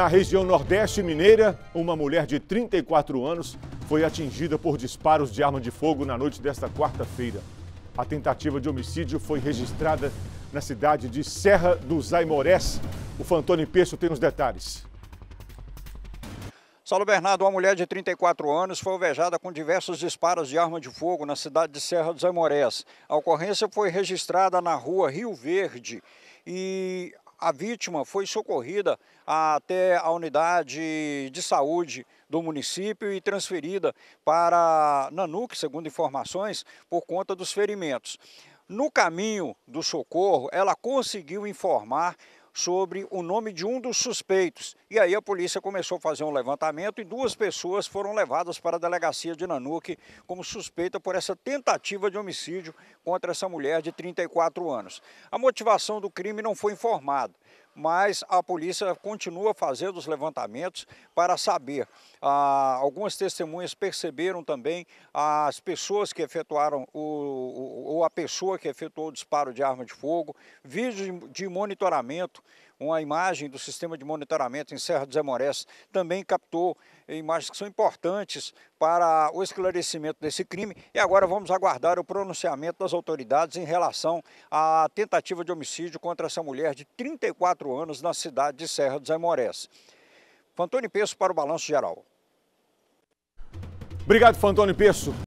Na região Nordeste Mineira, uma mulher de 34 anos foi atingida por disparos de arma de fogo na noite desta quarta-feira. A tentativa de homicídio foi registrada na cidade de Serra dos Aimorés. O Fantoni Peço tem os detalhes. Saulo Bernardo, uma mulher de 34 anos, foi alvejada com diversos disparos de arma de fogo na cidade de Serra dos Aimorés. A ocorrência foi registrada na rua Rio Verde e a vítima foi socorrida até a unidade de saúde do município e transferida para Nanuque, segundo informações, por conta dos ferimentos. No caminho do socorro, ela conseguiu informar sobre o nome de um dos suspeitos. E aí a polícia começou a fazer um levantamento e duas pessoas foram levadas para a delegacia de Nanuque como suspeita por essa tentativa de homicídio contra essa mulher de 34 anos. A motivação do crime não foi informada mas a polícia continua fazendo os levantamentos para saber. Ah, algumas testemunhas perceberam também as pessoas que efetuaram o, o, ou a pessoa que efetuou o disparo de arma de fogo, vídeos de monitoramento uma imagem do sistema de monitoramento em Serra dos Amores também captou imagens que são importantes para o esclarecimento desse crime. E agora vamos aguardar o pronunciamento das autoridades em relação à tentativa de homicídio contra essa mulher de 34 anos na cidade de Serra dos Amores. Fantoni Peço para o Balanço Geral. Obrigado, Fantoni Peço.